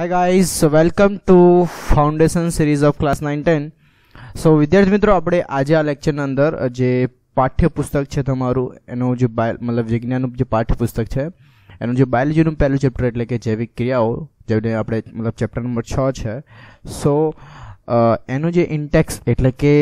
hi guys welcome to foundation series of class nine ten so વિદ્યાર્થી મિત્રો આપણે આજે આ લેક્ચરના અંદર જે પાઠ્યપુસ્તક છે તમારું એનું જે બાય મતલબ વિજ્ઞાનનું જે પાઠ્યપુસ્તક છે એનું જે બાયોલોજીનું પહેલું ચેપ્ટર એટલે કે જૈવિક ક્રિયાઓ જેને આપણે મતલબ ચેપ્ટર નંબર છ છે સો એનું જે ઇન્ટેક્સ એટલે કે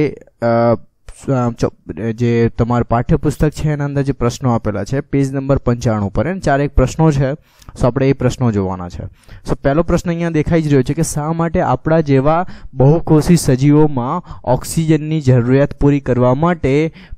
જે તમારું પાઠ્યપુસ્તક છે એના અંદર જે પ્રશ્નો આપેલા છે પેજ નંબર પંચાણું પર એને ચારેક પ્રશ્નો છે સો આપણે એ પ્રશ્નો જોવાના છે સો પહેલો પ્રશ્ન અહીંયા દેખાઈ જ રહ્યો છે કે શા માટે આપણા જેવા બહુકોષી સજીવોમાં ઓક્સિજનની જરૂરિયાત પૂરી કરવા માટે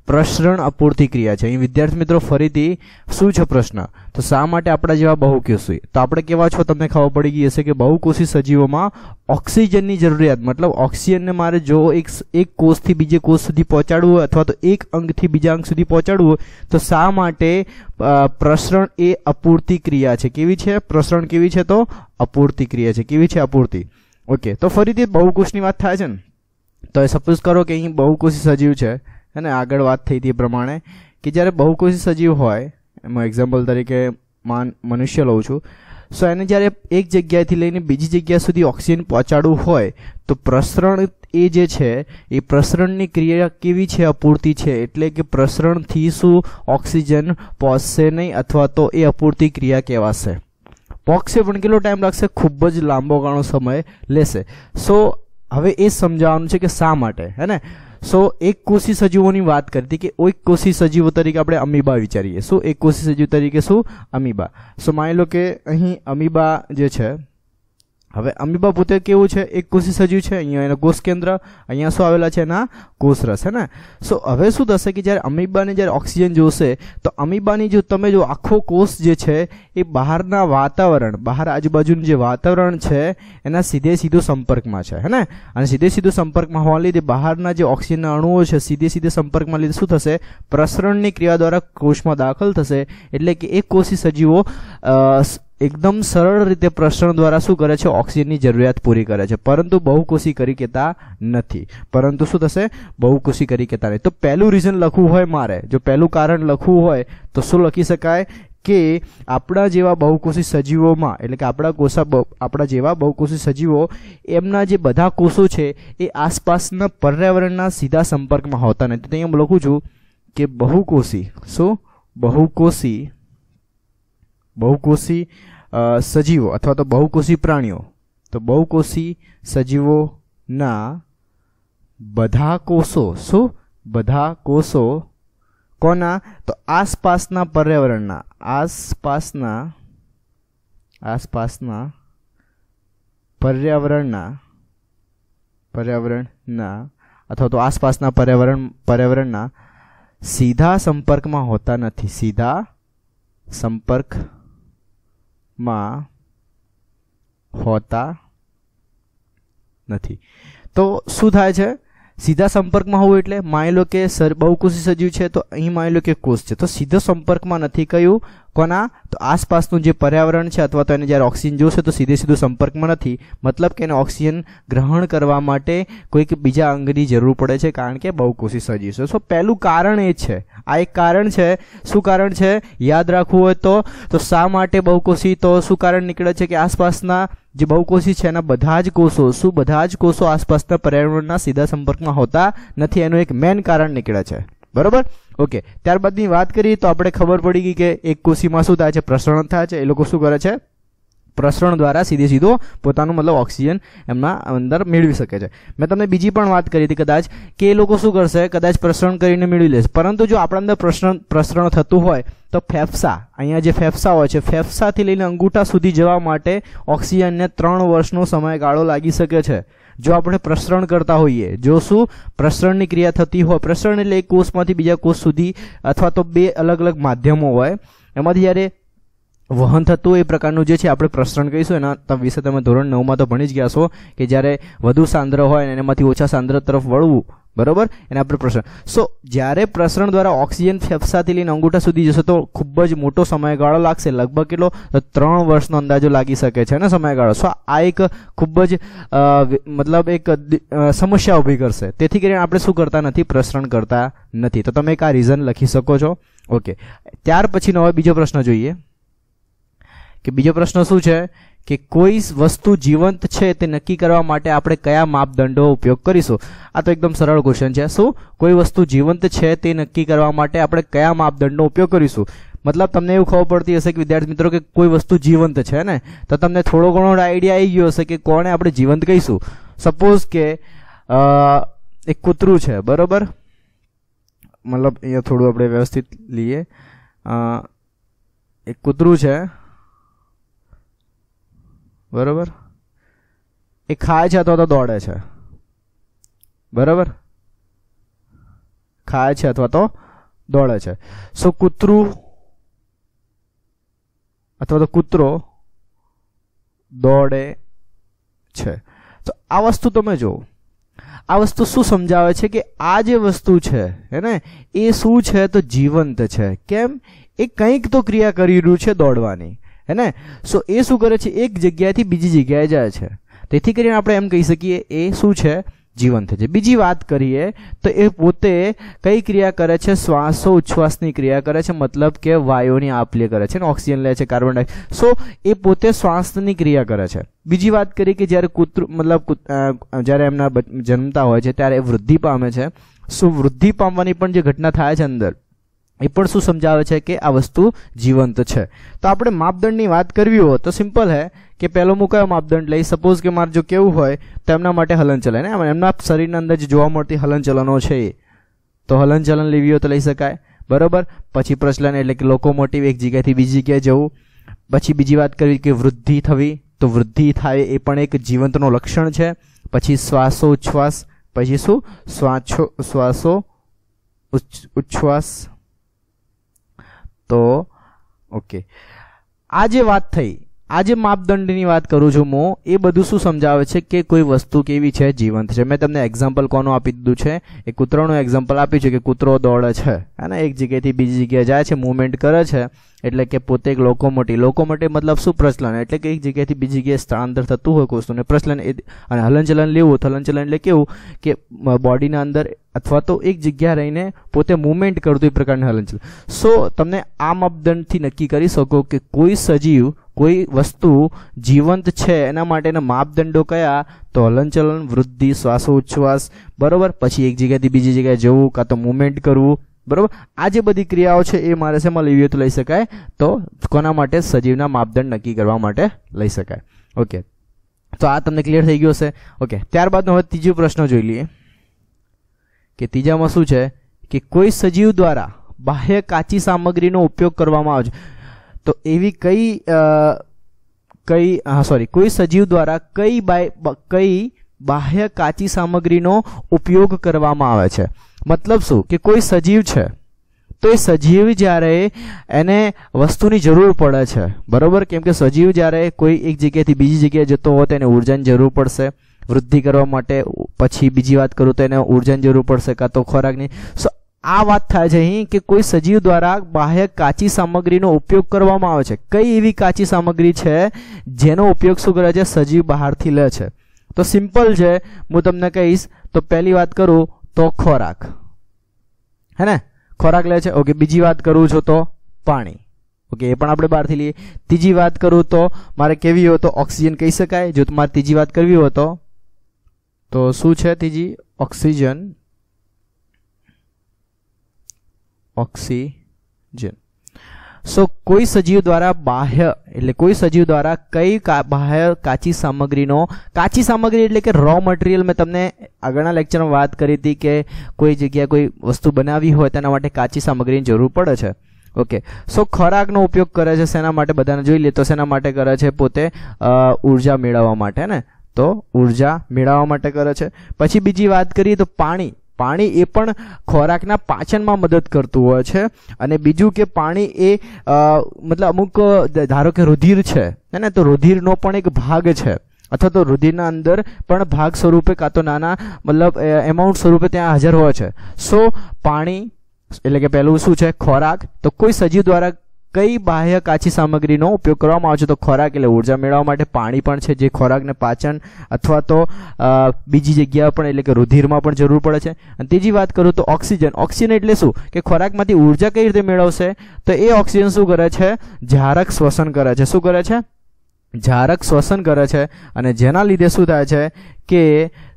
પ્રસરણ અપૂરતી ક્રિયા છે અહીં વિદ્યાર્થી મિત્રો ફરીથી શું છે પ્રશ્ન તો શા માટે આપણા જેવા બહુકોષી તો આપણે કેવા છો તમને ખબર પડી ગઈ હશે કે બહુકોષી સજીવોમાં ઓક્સિજનની જરૂરિયાત મતલબ ઓક્સિજનને મારે જો એક એક કોષથી બીજે કોષ સુધી પહોંચાડવું હોય અથવા તો એક અંગથી બીજા અંગ સુધી પહોંચાડવું હોય તો શા માટે પ્રસરણ એ અપૂરતી ક્રિયા છે કેવી છે પ્રસરણ કેવી છે તો અપૂરતી ક્રિયા છે કેવી છે અપૂરતી ઓકે તો ફરીથી બહુકોષની વાત થાય છે ને તો સપોઝ કરો કે અહીં બહુકોષી સજીવ છે હને આગળ વાત થઈ હતી પ્રમાણે કે જ્યારે બહુકોષીય સજીવ હોય એમો એક્ઝામ્પલ તરીકે માન મનુષ્ય લઉં છું સો એને જ્યારે એક જગ્યાએથી લઈને બીજી જગ્યા સુધી ઓક્સિજન પહોંચાડવું હોય તો પ્રસરણ એ જે છે એ પ્રસરણની ક્રિયા કેવી છે અપુરતી છે એટલે કે પ્રસરણથી શું ઓક્સિજન પહોંચે નહીં અથવા તો એ અપુરતી ક્રિયા કહેવાશે ઓક્સિજન 1 કિલો ટાઈમ લાગશે ખૂબ જ લાંબો ગાણો સમય લેશે સો હવે એ સમજાવવાનું છે કે શા માટે હે ને સો એકકોષી સજીવોની વાત કરતી કે એકકોષી સજીવો તરીકે આપણે અમીબા વિચારીએ સો એકકોષી સજીવ તરીકે શું અમીબા સો માની લો કે અહીં અમીબા જે છે હવે અમીબા પોતે કેવું છે એક કોષી સજીવ છે અહીંયા એનો કોષ કેન્દ્ર અહીંયા શું આવેલું છે એના કોષરસ છે ને સો હવે શું થશે કે જ્યારે અમીબાને જ્યારે ઓક્સિજન જોશે તો અમીબાની જો તમે જો આખો કોષ જે છે એ બહારના વાતાવરણ બહાર આજુબાજુનું જે વાતાવરણ છે એના સીધે સીધું સંપર્કમાં છે ને અને સીધે સીધું સંપર્કમાં હોવા લીદે બહારના જે ઓક્સિજનના અણુઓ છે સીધે સીધા સંપર્કમાં લીદે શું થશે પ્રસરણની ક્રિયા દ્વારા કોષમાં દાખલ થશે એટલે કે એક કોષી સજીવો એકદમ સરળ રીતે પ્રસરણ દ્વારા શું કરે છે ઓક્સિજનની જરૂરિયાત પૂરી કરે છે પરંતુ બહુકોષી કરી કેતા નથી પરંતુ શું થશે બહુકોષી કરી કહેતા નહીં તો પહેલું રીઝન લખવું હોય મારે જો પહેલું કારણ લખવું હોય તો શું લખી શકાય કે આપણા જેવા બહુકોષી સજીવોમાં એટલે કે આપણા કોષા આપણા જેવા બહુકોષી સજીવો એમના જે બધા કોષો છે એ આસપાસના પર્યાવરણના સીધા સંપર્કમાં હોતા નથી તો અહીંયા હું લખું છું કે બહુકોષી શું બહુકોષી બહુકોષી સજીવો અથવા તો બહુકોષી પ્રાણીઓ તો બહુકોષી સજીવોના બધા કોષો શું બધા કોષો કોના તો આસપાસના પર્યાવરણના આસપાસના આસપાસના પર્યાવરણના પર્યાવરણના અથવા તો આસપાસના પર્યાવરણ પર્યાવરણના સીધા સંપર્કમાં હોતા નથી સીધા સંપર્ક માં હોતા નથી તો શું થાય છે સીધા સંપર્ક માં હોય એટલે માયલોકે સર્બૌ કોષી સજીવ છે તો અહીં માયલોકે કોષ છે તો સીધા સંપર્ક માં નથી કયું કોના તો આસપાસ નું જે પર્યાવરણ છે અથવા તો એને જ્યારે ઓક્સિજન જોશે તો સીધે સીધું સંપર્ક માં નથી મતલબ કે એને ઓક્સિજન ગ્રહણ કરવા માટે કોઈક બીજું અંગની જરૂર પડે છે કારણ કે બહુકોષી સજીવ સો પહેલું કારણ એ છે આ એક કારણ છે શું કારણ છે યાદ રાખવું હોય તો તો સા માટે બહુકોષી તો શું કારણ નીકળે છે કે આસપાસના જે બહુકોષી છે એના બધા જ કોષો શું બધા જ કોષો આસપાસના પર્યાવરણના સીધા સંપર્કમાં હોતા નથી એનું એક મેન કારણ નીકળે છે બરોબર ઓકે ત્યારબાદની વાત કરીએ તો આપણે ખબર પડી ગઈ કે એક કોષીમાં શું થાય છે પ્રસરણ થાય છે એ લોકો શું કરે છે પ્રસરણ દ્વારા સીધે સીધો પોતાનું મતલબ ઓક્સિજન એમના અંદર મેળવી શકે છે મેં તમને બીજી પણ વાત કરી હતી કદાચ કે એ લોકો શું કરશે કદાચ પ્રસરણ કરીને મેળવી લેશે પરંતુ જો આપણા અંદર પ્રસરણ પ્રસરણ થતું હોય તો ફેફસા અહીંયા જે ફેફસા હોય છે ફેફસાથી લઈને અંગૂઠા સુધી જવા માટે ઓક્સિજનને ત્રણ વર્ષનો સમયગાળો લાગી શકે છે જો આપણે પ્રસરણ કરતા હોઈએ જો શું પ્રસરણની ક્રિયા થતી હોય પ્રસરણ એટલે એક કોષમાંથી બીજા કોષ સુધી અથવા તો બે અલગ અલગ માધ્યમો હોય એમાંથી જ્યારે વહન થતો એ પ્રકારનો જે છે આપણે પ્રસરણ કહીશું એના તવિષે તમે ધોરણ 9 માં તો ભણી જ ગયા છો કે જ્યારે વધુ સાંદ્ર હોય અને એમાંથી ઓછો સાંદ્ર તરફ વળવું બરોબર એના પર પ્રશ્ન સો જ્યારે પ્રસરણ દ્વારા ઓક્સિજન ફેફસાતેલીન અંગૂઠા સુધી જશે તો ખૂબ જ મોટો સમય ગાળો લાગશે લગભગ કેટલો તો 3 વર્ષનો અંદાજો લાગી શકે છે ને સમય ગાળો સો આ એક ખૂબ જ મતલબ એક સમસ્યા ઊભી કરશે તેથી કરીને આપણે શું કરતા નથી પ્રસરણ કરતા નથી તો તમે એક આ રીઝન લખી શકો છો ઓકે ત્યાર પછીનો હવે બીજો પ્રશ્ન જોઈએ કે બીજો પ્રશ્ન શું છે કે કોઈ વસ્તુ જીવંત છે તે નક્કી કરવા માટે આપણે કયા માપદંડો ઉપયોગ કરીશું આ તો એકદમ સરળ ક્વેશ્ચન છે શું કોઈ વસ્તુ જીવંત છે તે નક્કી કરવા માટે આપણે કયા માપદંડો ઉપયોગ કરીશું મતલબ તમને એવું ખબર પડતી હશે કે વિદ્યાર્થી મિત્રો કે કોઈ વસ્તુ જીવંત છે ને તો તમને થોડો ઘણો આઈડિયા આવી ગયો હશે કે કોને આપણે જીવંત કહીશું સપوز કે એક કૂતરૂ છે બરોબર મતલબ અહીંયા થોડું આપણે વ્યવસ્થિત લઈએ એક કૂતરૂ છે બરાબર એ ખાય છે અથવા તો દોડે છે બરાબર ખાય છે અથવા તો દોડે છે સો કૂતરું અથવા તો કૂતરો દોડે છે તો આ વસ્તુ તમે જુઓ આ વસ્તુ શું સમજાવે છે કે આ જે વસ્તુ છે હે ને એ શું છે તો જીવંત છે કેમ એ કંઈક તો ક્રિયા કરી રહ્યું છે દોડવાની है ना सो ए શું કરે છે એક જગ્યા થી બીજી જગ્યાએ જાય છે તેથી કરીને આપણે એમ કહી સકીએ એ શું છે જીવંત છે બીજી વાત કરીએ તો એ પોતે કઈ ક્રિયા કરે છે શ્વાસ ઉચ્છવાસની ક્રિયા કરે છે મતલબ કે વાયુઓ ની આપલે કરે છે ઓક્સિજન લે છે કાર્બન ડાય સો એ પોતે શ્વાસની ક્રિયા કરે છે બીજી વાત કરીએ કે જ્યારે કુત મતલબ જ્યારે એના જન્મતા હોય છે ત્યારે વૃદ્ધિ પામે છે સો વૃદ્ધિ પામવાની પણ જે ઘટના થાય છે અંદર ઇપડે સુ સમજાવે છે કે આ વસ્તુ જીવંત છે તો આપણે માપદંડની વાત કરવી હોય તો સિમ્પલ છે કે પહેલો મુકાયો માપદંડ લઈ સપૂઝ કે માર જો કેવું હોય તેમના માટે હલનચલન એમના શરીરના અંદર જે જોવા મળતી હલનચલનો છે તો હલનચલન લેવીઓ તો લઈ શકાય બરોબર પછી પ્રસરણ એટલે કે લોકોમોટિવ એક જગ્યા થી બીજી જગ્યા જવું પછી બીજી વાત કરવી કે વૃદ્ધિ થવી તો વૃદ્ધિ થાય એ પણ એક જીવંતનું લક્ષણ છે પછી શ્વાસ ઉચ્છવાસ પછી શું સ્વાચ્છો શ્વાસો ઉચ્છવાસ તો ઓકે આ જે વાત થઈ આ જે માપદંડની વાત કરું છું મો એ બધું શું સમજાવે છે કે કોઈ વસ્તુ કેવી છે જીવંત છે મે તમને એક્ઝામ્પલ કોનો આપી દીધું છે એક કૂતરોનો એક્ઝામ્પલ આપ્યું છે કે કૂતરો દોડે છે અને એક જગ્યાથી બીજી જગ્યા જાય છે મૂવમેન્ટ કરે છે એટલે કે પોતે એક લોકોમોટી લોકોમોટી મતલબ શું પ્રસરણ એટલે કે એક જગ્યાથી બીજી જગ્યા સ્થાનાંતર થતું હોય કોઈ વસ્તુને પ્રસરણ અને હલનચલન લેવું હલનચલન એટલે કે બોડીના અંદર અથવા તો એક જગ્યા રહીને પોતે મૂવમેન્ટ કરતોય પ્રકારનું હલનચલન સો તમને આ મપદંડ થી નક્કી કરી શકો કે કોઈ સજીવ કોઈ વસ્તુ જીવંત છે એના માટેના માપદંડો કયા તો હલનચલન વૃદ્ધિ શ્વાસ ઉચ્છ્વાસ બરોબર પછી એક જગ્યા થી બીજી જગ્યાએ જવું કા તો મૂવમેન્ટ કરવું બરોબર આ જે બધી ક્રિયાઓ છે એ મારે છેમાં લેવીય તો લઈ શકાય તો કોના માટે સજીવના માપદંડ નક્કી કરવા માટે લઈ શકાય ઓકે તો આ તમને ક્લિયર થઈ ગયો હશે ઓકે ત્યાર બાદ હવે ત્રીજો પ્રશ્ન જોઈ લઈએ કે ત્રીજામાં શું છે કે કોઈ સજીવ દ્વારા બાહ્ય કાચી સામગ્રીનો ઉપયોગ કરવામાં આવે છે તો એવી કઈ કઈ હા સોરી કોઈ સજીવ દ્વારા કઈ બાય કઈ બાહ્ય કાચી સામગ્રીનો ઉપયોગ કરવામાં આવે છે મતલબ શું કે કોઈ સજીવ છે તો એ સજીવ જ્યારે એને વસ્તુની જરૂર પડે છે બરાબર કેમ કે સજીવ જ્યારે કોઈ એક જગ્યાએથી બીજી જગ્યાએ જતો હોય તો એને ઉર્જાની જરૂર પડશે વૃદ્ધિ કરવા માટે પછી બીજી વાત કરું તો એને ઉર્જન જરૂર પડશે કા તો ખોરાક ની સો આ વાત થાય છે એ કે કોઈ સજીવ દ્વારા બાહ્ય કાચી સામગ્રીનો ઉપયોગ કરવામાં આવે છે કઈ એવી કાચી સામગ્રી છે જેનો ઉપયોગ સુ કરે છે સજીવ બહારથી લે છે તો સિમ્પલ છે હું તમને કહીશ તો પહેલી વાત કરું તો ખોરાક હે ને ખોરાક લે છે ઓકે બીજી વાત કરું જો તો પાણી ઓકે એ પણ આપણે બહારથી લેઈએ ત્રીજી વાત કરું તો મારે કેવી હોય તો ઓક્સિજન કહી શકાય જો ત માર ત્રીજી વાત કરવી હોય તો તો શું છે તીજી ઓક્સિજન ઓક્સિજન સો કોઈ સજીવ દ્વારા બાહ્ય એટલે કોઈ સજીવ દ્વારા કઈ બાહ્ય કાચી સામગ્રીનો કાચી સામગ્રી એટલે કે રો મટીરીયલ મે તમને અગાઉના લેક્ચરમાં વાત કરી હતી કે કોઈ જગ્યા કોઈ વસ્તુ બનાવી હોય તેના માટે કાચી સામગ્રીની જરૂર પડે છે ઓકે સો ખરાગનો ઉપયોગ કરે છે તેના માટે બધાને જોઈ લેતો છે તેના માટે કરે છે પોતે ઊર્જા મેળવવા માટે ને તો ઊર્જા મેળવા માટે કરે છે પછી બીજી વાત કરીએ તો પાણી પાણી એ પણ ખોરાકના પાચનમાં મદદ કરતું હોય છે અને બીજું કે પાણી એ મતલબ અમુક ધારો કે રુધિર છે ને ને તો રુધિરનો પણ એક ભાગ છે એટલે તો રુધિરના અંદર પણ ભાગ સ્વરૂપે કાતો નાના મતલબ અમાઉન્ટ સ્વરૂપે ત્યાં હાજર હોય છે સો પાણી એટલે કે પહેલું શું છે ખોરાક તો કોઈ સજીવ દ્વારા કઈ બાહ્ય કાચી સામગ્રીનો ઉપયોગ કરવામાં આવે છે તો ખોરાક એટલે ઊર્જા મેળવા માટે પાણી પણ છે જે ખોરાકને પાચન અથવા તો બીજી જગ્યા પણ એટલે કે રુધિરમાં પણ જરૂર પડે છે અને ત્રીજી વાત કહું તો ઓક્સિજન ઓક્સિનેટ લેશો કે ખોરાકમાંથી ઊર્જા કઈ રીતે મેળવશે તો એ ઓક્સિજન શું કરે છે ઝારક શ્વસન કરે છે શું કરે છે ઝારક શ્વસન કરે છે અને જેના લીધે શું થાય છે કે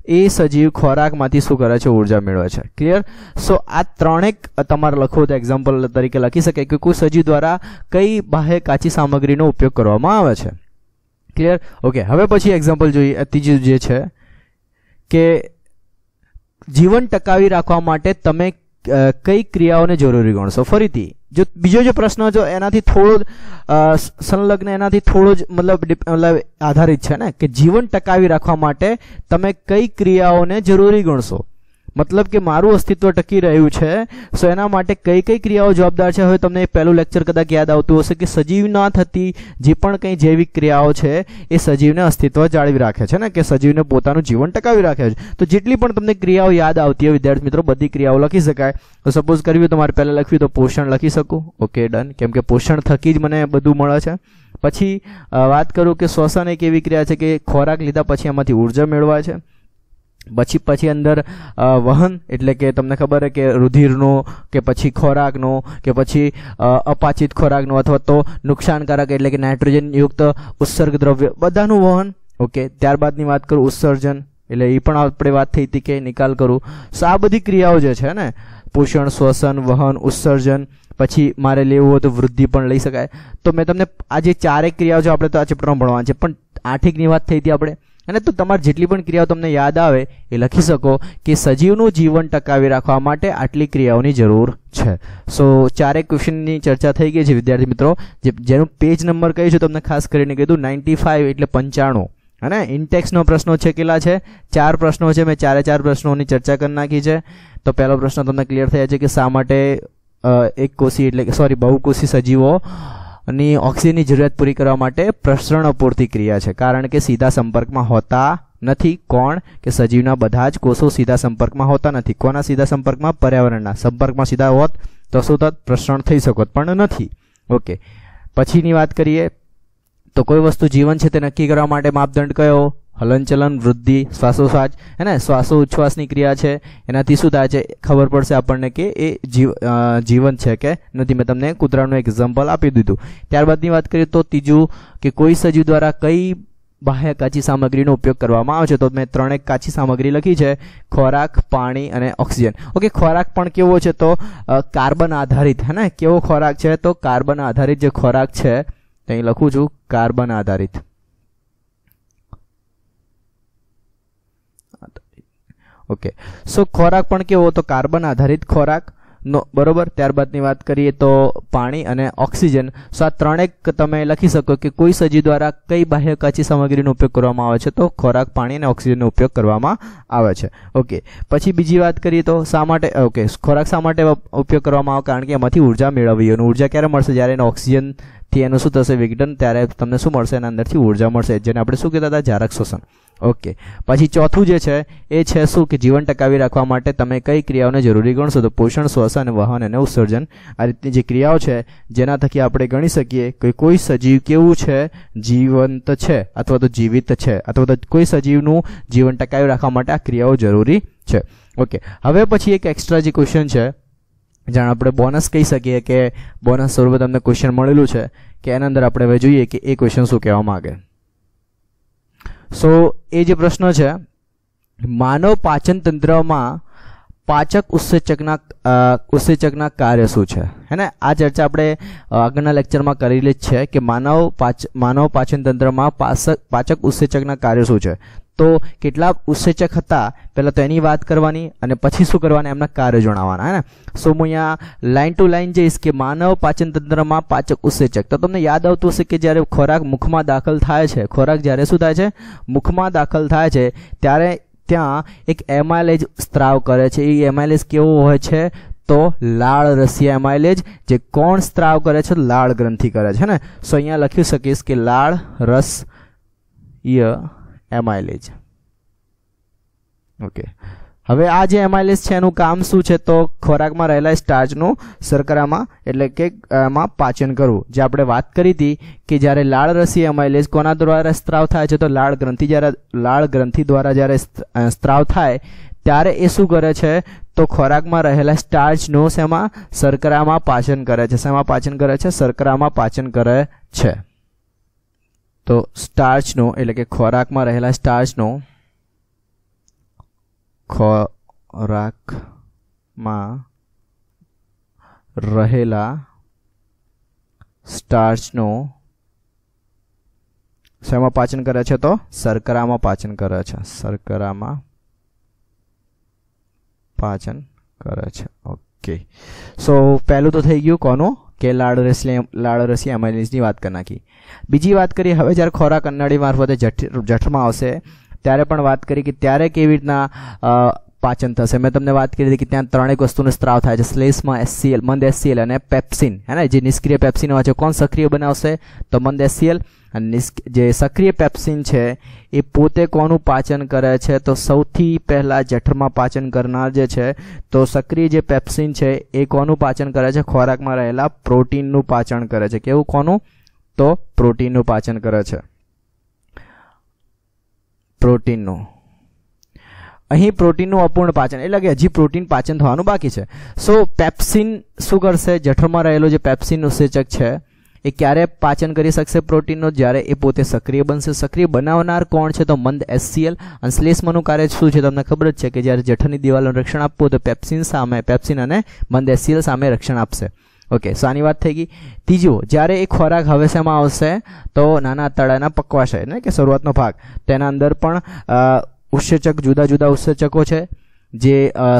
એ સજીવ ખોરાકમાંથી શું કરે છે ઉર્જા મેળવે છે ક્લિયર સો આ ત્રણેક તમારે લખવું તો એક્ઝામ્પલ તરીકે લખી શકે કે કોઈ સજીવ દ્વારા કઈ બાહ્ય કાચી સામગ્રીનો ઉપયોગ કરવામાં આવે છે ક્લિયર ઓકે હવે પછી એક્ઝામ્પલ જોઈએ ત્રીજું જે છે કે જીવન ટકાવી રાખવા માટે તમે કઈ ક્રિયાઓને જરૂરી ગણશો ફરીથી જો બીજો જે પ્રશ્ન જો એનાથી થોડો સંલગ્ન એનાથી થોડો જ મતલબ મતલબ આધારિત છે ને કે જીવન ટકાવી રાખવા માટે તમે કઈ ક્રિયાઓને જરૂરી ગણશો મતલબ કે મારું અસ્તિત્વ ટકી રહ્યું છે સો એના માટે કઈ કઈ ક્રિયાઓ જવાબદાર છે હવે તમને પહેલું લેક્ચર કદાચ યાદ આવતું હશે કે સજીવ ના થતી જે પણ કંઈ જૈવિક ક્રિયાઓ છે એ સજીવને અસ્તિત્વ જાળવી રાખે છે ને કે સજીવને પોતાનું જીવન ટકાવી રાખે છે તો જેટલી પણ તમને ક્રિયાઓ યાદ આવતી હોય વિદ્યાર્થી મિત્રો બધી ક્રિયાઓ લખી શકાય તો સપોઝ કરવી તમારે પહેલાં લખવી તો પોષણ લખી શકું ઓકે ડન કેમ કે પોષણ થકી જ મને બધું મળે છે પછી વાત કરું કે શ્વસન એક એવી ક્રિયા છે કે ખોરાક લીધા પછી એમાંથી ઉર્જા મેળવાય છે बची પછી અંદર વહન એટલે કે તમને ખબર હે કે રુધિર નો કે પછી ખોરાક નો કે પછી અપાચિત ખોરાક નો अथवा તો નુકસાનકારક એટલે કે નાઇટ્રોજન યુક્ત ઉત્સર્જક દ્રવ્ય બધા નું વહન ઓકે ત્યાર બાદની વાત કરું ઉત્સર્જન એટલે એ પણ આપણે વાત થઈ હતી કે નિકાલ કરું સા બધી ક્રિયાઓ જે છે ને પોષણ શ્વસન વહન ઉત્સર્જન પછી મારે લેવું તો વૃદ્ધિ પણ લઈ શકાય તો મે તમને આ જે ચારેય ક્રિયાઓ જો આપણે તો આ ચેપ્ટર માં ભણવાના છે પણ આઠીકની વાત થઈ હતી આપણે અને તો તમારા જેટલી પણ ક્રિયાઓ તમને યાદ આવે એ લખી શકો કે સજીવનું જીવન ટકાવી રાખવા માટે આટલી ક્રિયાઓની જરૂર છે સો ચારે ક્વેશ્ચન ની ચર્ચા થઈ ગઈ છે વિદ્યાર્થી મિત્રો જેનું પેજ નંબર કહી જો તમને ખાસ કરીને કીધું 95 એટલે 95 હે ને ઇન્ટેક્સ નો પ્રશ્નો છે કેલા છે ચાર પ્રશ્નો છે મે ચારે ચાર પ્રશ્નો ની ચર્ચા કરવાની છે તો પહેલો પ્રશ્ન તમને ક્લિયર થઈ ગયા છે કે સા માટે એક કોષી એટલે સોરી બહુકોષી સજીવો અને ઓક્સિજનની જરૂરિયાત પૂરી કરવા માટે પ્રસરણા પૂર્તિ ક્રિયા છે કારણ કે સીધા સંપર્કમાં હોતા નથી કોણ કે સજીવના બધા જ કોષો સીધા સંપર્કમાં હોતા નથી કોના સીધા સંપર્કમાં પર્યાવરણના સંપર્કમાં સીધા હોત તો સવત પ્રસરણ થઈ શકત પણ નથી ઓકે પછીની વાત કરીએ તો કોઈ વસ્તુ જીવન છે તે નક્કી કરવા માટે માપદંડ કયો હલનચલન વૃદ્ધિ શ્વાસોશ્વાસ હે ને શ્વાસો ક્રિયા છે એનાથી શું થાય છે ખબર પડશે આપણને કે એ જીવ જીવન છે કે નથી મેં તમને કૂતરાનું એક્ઝામ્પલ આપી દીધું ત્યારબાદની વાત કરીએ તો ત્રીજું કે કોઈ સજીવ દ્વારા કઈ બાહ્ય કાચી સામગ્રીનો ઉપયોગ કરવામાં આવે છે તો મેં ત્રણેક કાચી સામગ્રી લખી છે ખોરાક પાણી અને ઓક્સિજન ઓકે ખોરાક પણ કેવો છે તો કાર્બન આધારિત હે ને કેવો ખોરાક છે તો કાર્બન આધારિત જે ખોરાક છે તો અહીં લખું છું કાર્બન આધારિત ओके सो ખોરાક પણ કેવો તો કાર્બન આધારિત ખોરાક નો બરોબર ત્યાર બાદની વાત કરીએ તો પાણી અને ઓક્સિજન સા ત્રણ એક તમે લખી શકો કે કોઈ સજીવ દ્વારા કઈ બાહ્ય કાચી સામગ્રીનો ઉપયોગ કરવામાં આવે છે તો ખોરાક પાણી અને ઓક્સિજનનો ઉપયોગ કરવામાં આવે છે ઓકે પછી બીજી વાત કરીએ તો સા માટે ઓકે ખોરાક સા માટે ઉપયોગ કરવામાં આવે કારણ કેમાંથી ઊર્જા મેળવ્યો ઊર્જા ક્યારે મળશે જ્યારે ઓક્સિજન થી એનું શું થશે વિઘટન ત્યારે તમને શું મળશે એના અંદરથી ઉર્જા મળશે જેને આપણે શું કહેતા હતા જારક શોષણ ઓકે પછી ચોથું જે છે એ છે શું કે જીવન ટકાવી રાખવા માટે તમે કઈ ક્રિયાઓને જરૂરી ગણશો તો પોષણ શ્વસન વહન અને ઉત્સર્જન આ રીતની જે ક્રિયાઓ છે જેના થકી આપણે ગણી શકીએ કે કોઈ સજીવ કેવું છે જીવંત છે અથવા તો જીવિત છે અથવા તો કોઈ સજીવનું જીવન ટકાવી રાખવા માટે આ ક્રિયાઓ જરૂરી છે ઓકે હવે પછી એક એક્સ્ટ્રા જે ક્વેશ્ચન છે અજાણ આપણે બોનસ કઈ શકે કે બોનસ સ્વરૂપ તમને ક્વેશ્ચન મળેલું છે કે એનંદર આપણે એ જોઈએ કે એક ક્વેશ્ચન શું કહેવા માંગે સો એ જે પ્રશ્ન છે માનવ પાચન તંત્રમાં પાચક ઉત્સેચકના ઉત્સેચકના કાર્ય શું છે હે ને આ ચર્ચા આપણે આગળના લેક્ચરમાં કરેલી જ છે કે માનવ પાચ માનવ પાચનતંત્રમાં પાચક પાચક ઉત્સેચકના કાર્ય શું છે તો કેટલા ઉત્સેચક હતા પહેલાં તો એની વાત કરવાની અને પછી શું કરવાના એમના કાર્ય જણાવવાના હે ને સો હું અહીંયા લાઇન ટુ લાઇન જઈશ કે માનવ પાચનતંત્રમાં પાચક ઉત્સેચક તો તમને યાદ આવતું હશે કે જ્યારે ખોરાક મુખમાં દાખલ થાય છે ખોરાક જ્યારે શું થાય છે મુખમાં દાખલ થાય છે ત્યારે ત્યાં એક એમાઇલેજ સ્ત્રાવ કરે છે એ એમાઇલેજ કેવો હોય છે તો લાળ રસી એમાઇલેજ જે કોણ સ્ત્રાવ કરે છે લાળ ગ્રંથિ કરે છે ને સો અહીંયા લખી શકીશ કે લાળ રસ ય એમાઇલેજ ઓકે હવે આ જે એમિલેસ છે એનું કામ શું છે તો ખોરાકમાં રહેલા સ્ટાર્ચનો સરકારામાં એટલે કે આમાં પાચન કરવું જે આપણે વાત કરી હતી કે જ્યારે લાળ રસ એ એમિલેસ કોના દ્વારા સ્ત્રાવ થાય છે તો લાળ ગ્રંથિ દ્વારા લાળ ગ્રંથિ દ્વારા જ્યારે સ્ત્રાવ થાય ત્યારે એ શું કરે છે તો ખોરાકમાં રહેલા સ્ટાર્ચનો એમાં સરકારામાં પાચન કરે છે એમાં પાચન કરે છે સરકારામાં પાચન કરે છે તો સ્ટાર્ચનો એટલે કે ખોરાકમાં રહેલા સ્ટાર્ચનો ખોરાકમાં રહેલા સ્ટાર્ચનું શેમાં પાચન કરે છે તો શર્કરામાં પાચન કરે છે શર્કરામાં પાચન કરે છે ઓકે સો પહેલું તો થઈ ગયું કોનું કે લાળરસી લાડરસી એમાઇલિન્સની વાત કરી નાખી બીજી વાત કરીએ હવે જ્યારે ખોરાક અંડાળી મારફતે જઠ જઠમાં આવશે ત્યારે પણ વાત કરી કે ત્યારે કેવી રીતે ના પાચન થશે મે તમને વાત કરી દીધી કે ત્યાં ત્રણ એક વસ્તુનો સ્ત્રાવ થાય છે સ્લેશમાં HCl મંદ HCl અને પેપ્સિન હે ને જે નિષ્ક્રિય પેપ્સિન હોય છે કોણ સક્રિય બનાવશે તો મંદ HCl અને જે સક્રિય પેપ્સિન છે એ પોતે કોનું પાચન કરે છે તો સૌથી પહેલા જઠરમાં પાચન કરનાર જે છે તો સક્રિય જે પેપ્સિન છે એ કોનું પાચન કરે છે ખોરાકમાં રહેલા પ્રોટીન નું પાચન કરે છે કેવું કોનું તો પ્રોટીન નું પાચન કરે છે પ્રોટીન નો અહી પ્રોટીન નું અપूर्ण પાચન એટલે કે હજી પ્રોટીન પાચન થવાનું બાકી છે સો પેપ્સિન સુગર છે જઠરમાં રહેલો જે પેપ્સિન નો સચક છે એ ક્યારે પાચન કરી શકે પ્રોટીન નો ત્યારે એ પોતે સક્રિય બનશે સક્રિય બનાવનાર કોણ છે તો મંદ HCl અને સ્લેશમન નું કાર્ય શું છે તમને ખબર છે કે જ્યારે જઠરની દીવાલને રક્ષણ આપો તો પેપ્સિન સામે પેપ્સિનાને મંદ HCl સામે રક્ષણ આપશે ઓકે શાની વાત થઈ ગઈ ત્રીજું જ્યારે એ ખોરાક હવેસામાં આવશે તો નાના તળાના પકવાશે ને કે શરૂઆતનો ભાગ તેના અંદર પણ ઉત્સેચક જુદા જુદા ઉત્સેચકો છે જે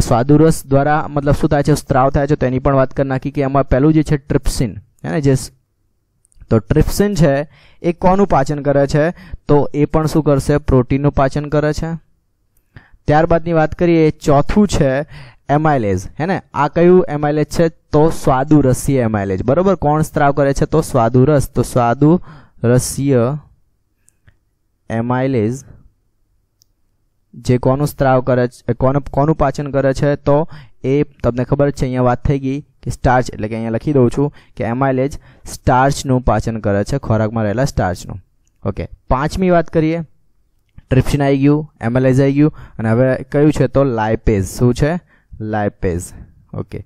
સ્વાદુરસ દ્વારા મતલબ શું થાય છે સ્ત્રાવ થાય છે તેની પણ વાત કરી નાખી કે એમાં પહેલું જે છે ટ્રિપ્સિન હે ને જે તો ટ્રિપ્સિન છે એ કોનું પાચન કરે છે તો એ પણ શું કરશે પ્રોટીનનું પાચન કરે છે ત્યારબાદની વાત કરીએ ચોથું છે એમાઇલેજ હે ને આ કયું એમાઇલેજ છે તો સ્વાદુ રસીય એમાઇલેજ બરોબર કોણ સ્ત્રાવ કરે છે તો સ્વાદુ રસ તો સ્વાદુ રસીય એમાઇલેજ જે કોનું સ્ત્રાવ કરે છે કોનું કોનું પાચન કરે છે તો એ તમને ખબર છે અહીંયા વાત થઈ ગઈ કે સ્ટાર્ચ એટલે કે અહીંયા લખી દઉં છું કે એમાઇલેજ સ્ટાર્ચનું પાચન કરે છે ખોરાકમાં રહેલા સ્ટાર્ચનું ઓકે પાંચમી વાત કરીએ ટ્રિપ્સિન આવી ગયું એમાઇલેજ આવી ગયું અને હવે કયું છે તો લાઇપેઝ શું છે લાઇપેઝ ઓકે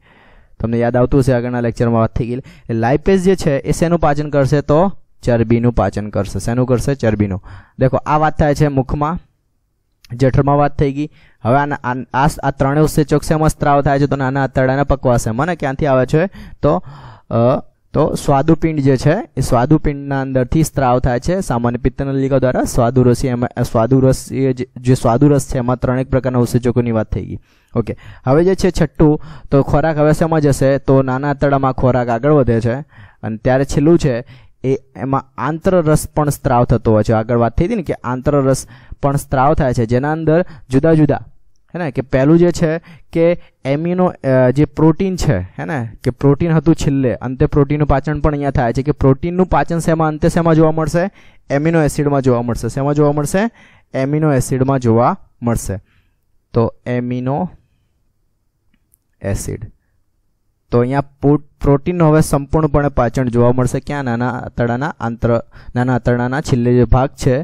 તમને યાદ આવતું હશે આગળના લેક્ચરમાં વાત થઈ ગઈ લાઇપેઝ જે છે એ શેનું પાચન કરશે તો ચરબીનું પાચન કરશે શેનું કરશે ચરબીનું દેખો આ વાત થાય છે મુખમાં જઠરમાં વાત થઈ ગઈ હવે આ આ ત્રણે ઉત્સેચક શેમાં સ્ત્રાવ થાય છે તો નાના આંતરડાના પકવાશે મને ક્યાંથી આવે છે તો તો સ્વાદુપિંડ જે છે એ સ્વાદુપિંડના અંદરથી સ્ત્રાવ થાય છે સામાન્ય પિત્તનલિકા દ્વારા સ્વાદુરસી એમાં સ્વાદુરસ જે સ્વાદુરસ છે એમાં ત્રણેક પ્રકારના ઉત્સેચકોની વાત થઈ ગઈ ओके હવે જે છે છટ્ટો તો ખોરાક હવે સમા જશે તો નાના આંતડામાં ખોરાક આગળ વધે છે અને ત્યારે છેલું છે એમાં આંતરરસ પણ સ્ત્રાવ થતો હોય છે આગળ વાત થઈ હતી ને કે આંતરરસ પણ સ્ત્રાવ થાય છે જેના અંદર જુદા જુદા હે ને કે પહેલું જે છે કે એમિનો જે પ્રોટીન છે હે ને કે પ્રોટીન હતું છિલ્લે અંતે પ્રોટીનનું પાચન પણ અહીંયા થાય છે કે પ્રોટીનનું પાચન છેમાં અંતે છેમાં જોવા મળશે એમિનો એસિડમાં જોવા મળશે છેમાં જોવા મળશે એમિનો એસિડમાં જોવા મળશે તો એમિનો એસિડ તો અહીંયા પ્રોટીનનો હવે સંપૂર્ણપણે પાચન જોવા મળશે ક્યાં નાના આંતરડાના આંતર નાના આંતરડાના છેલ્લે જે ભાગ છે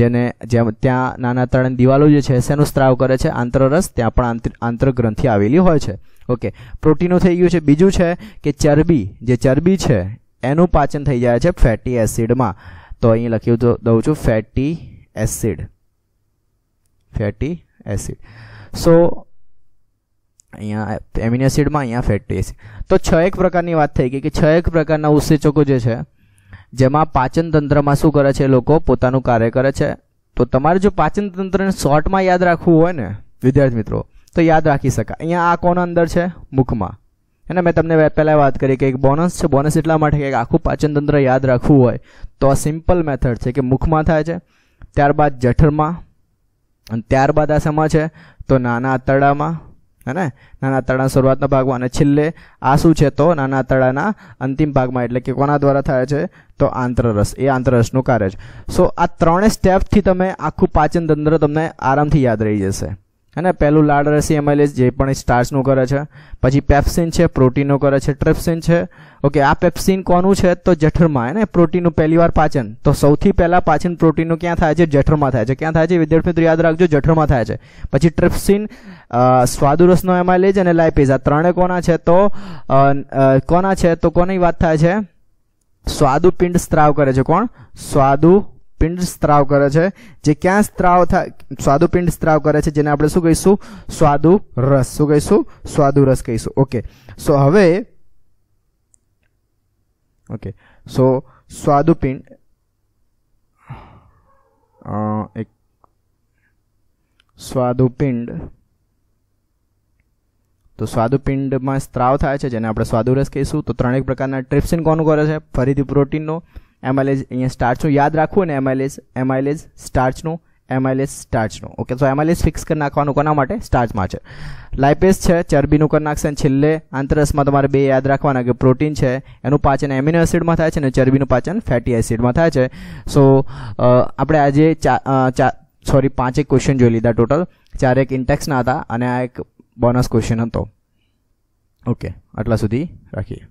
જેને જેમ ત્યાં નાના આંતરડાની દિવાલો જે છે શેનો સ્ત્રાવ કરે છે આંતરરસ ત્યાં પણ આંતરગ્રંથિ આવેલી હોય છે ઓકે પ્રોટીનો થઈ ગયું છે બીજું છે કે ચરબી જે ચરબી છે એનું પાચન થઈ જાય છે ફેટી એસિડમાં તો અહીં લખી દઉં છું fatty acid fatty acid so અહીંયા એમિનો એસિડમાં અહીંયા ફેટી એસિડ તો છ એક પ્રકારની વાત થઈ કે છ એક પ્રકારના ઉછેચકો જે છે જેમાં પાચનતંત્રમાં શું કરે છે લોકો પોતાનું કાર્ય કરે છે તો તમારું જે પાચનતંત્રને શોર્ટમાં યાદ રાખવું હોય ને વિદ્યાર્થી મિત્રો તો યાદ રાખી શકો અહીંયા આ કોનો અંદર છે મુખમાં અને મેં તમને પહેલા વાત કરી કે એક બોનસ છે બોનસ એટલા માટે કે આખું પાચનતંત્ર યાદ રાખવું હોય તો સિમ્પલ મેથડ છે કે મુખમાં થાય છે ત્યારબાદ જઠરમાં અને ત્યારબાદ આસામાં છે તો નાના આંતરડામાં હે નાના તળા શરૂઆતના ભાગમાં અને છેલ્લે આ શું છે તો નાના તળાના અંતિમ ભાગમાં એટલે કે કોના દ્વારા થાય છે તો આંતરરસ એ આંતરરસનું કાર્ય છે સો આ ત્રણેય સ્ટેપથી તમે આખું પાચન તંત્ર તમને આરામથી યાદ રહી જશે હા ને પેલું લાડ રસ એમીલેઝ જે પણ સ્ટાર્ચ નો કરે છે પછી પેપ્સિન છે પ્રોટીન નો કરે છે ટ્રિપ્સિન છે ઓકે આ પેપ્સિન કોનું છે તો જઠર માં હે ને પ્રોટીન નું પહેલી વાર પાચન તો સૌથી પહેલા પાચન પ્રોટીન નું ક્યાં થાય છે જઠર માં થાય છે ક્યાં થાય છે વિદ્યાર્થીઓ યાદ રાખજો જઠર માં થાય છે પછી ટ્રિપ્સિન સ્વાદુરસનો એમીલેઝ અને લાયપેઝ આ ત્રણે કોના છે તો કોના છે તો કોની વાત થાય છે સ્વાદુપિંડ સ્ત્રાવ કરે છે કોણ સ્વાદુ पिंड स्राव કરે છે જે ક્યાં સ્ત્રાવ થા સાધુ પિંડ સ્ત્રાવ કરે છે જેને આપણે શું કહીશું સ્વાદુ રસ શું કહીશું સ્વાદુરસ કહીશું ઓકે સો હવે ઓકે સો સ્વાદુ પિંડ અ એક સ્વાદુ પિંડ તો સ્વાદુ પિંડ માં સ્ત્રાવ થાય છે જેને આપણે સ્વાદુરસ કહીશું તો ત્રણેય પ્રકારના ટ્રિપ્સ ઇન કોન કરે છે ફરીથી પ્રોટીન નો amylase અહીંયા સ્ટાર્ચ નો યાદ રાખો ને amylase amylase સ્ટાર્ચ નો amylase સ્ટાર્ચ નો ઓકે સો amylase ફિક્સ કરી નાખવાનું કોના માટે સ્ટાર્ચ માં છે lipase છે ચરબી નું કર નાખશે અને છિલ્લે આંતર રસ માં તમારે બે યાદ રાખવાના કે પ્રોટીન છે એનું પાચન એમિનો એસિડ માં થાય છે અને ચરબી નું પાચન ફેટી એસિડ માં થાય છે સો આપણે આજે सॉरी પાંચેય ક્વેશ્ચન જોઈ લીધા ટોટલ ચારેક ઇન્ટેક્સ ના હતા અને આ એક બોનસ ક્વેશ્ચન હતો ઓકે આટલા સુધી રાખી